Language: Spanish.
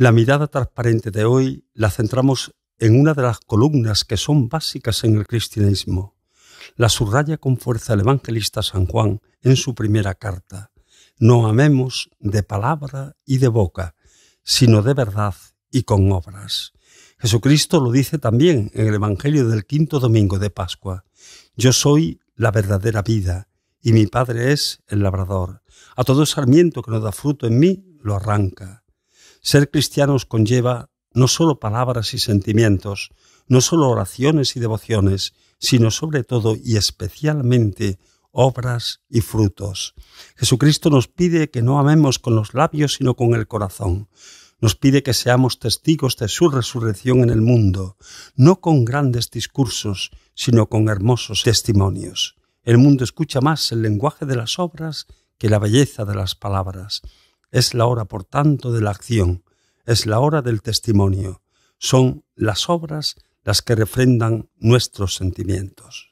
La mirada transparente de hoy la centramos en una de las columnas que son básicas en el cristianismo. La subraya con fuerza el evangelista San Juan en su primera carta. No amemos de palabra y de boca, sino de verdad y con obras. Jesucristo lo dice también en el Evangelio del quinto domingo de Pascua. Yo soy la verdadera vida y mi Padre es el labrador. A todo sarmiento que no da fruto en mí, lo arranca. Ser cristianos conlleva no solo palabras y sentimientos, no solo oraciones y devociones, sino sobre todo y especialmente obras y frutos. Jesucristo nos pide que no amemos con los labios, sino con el corazón. Nos pide que seamos testigos de su resurrección en el mundo, no con grandes discursos, sino con hermosos testimonios. El mundo escucha más el lenguaje de las obras que la belleza de las palabras. Es la hora, por tanto, de la acción, es la hora del testimonio. Son las obras las que refrendan nuestros sentimientos.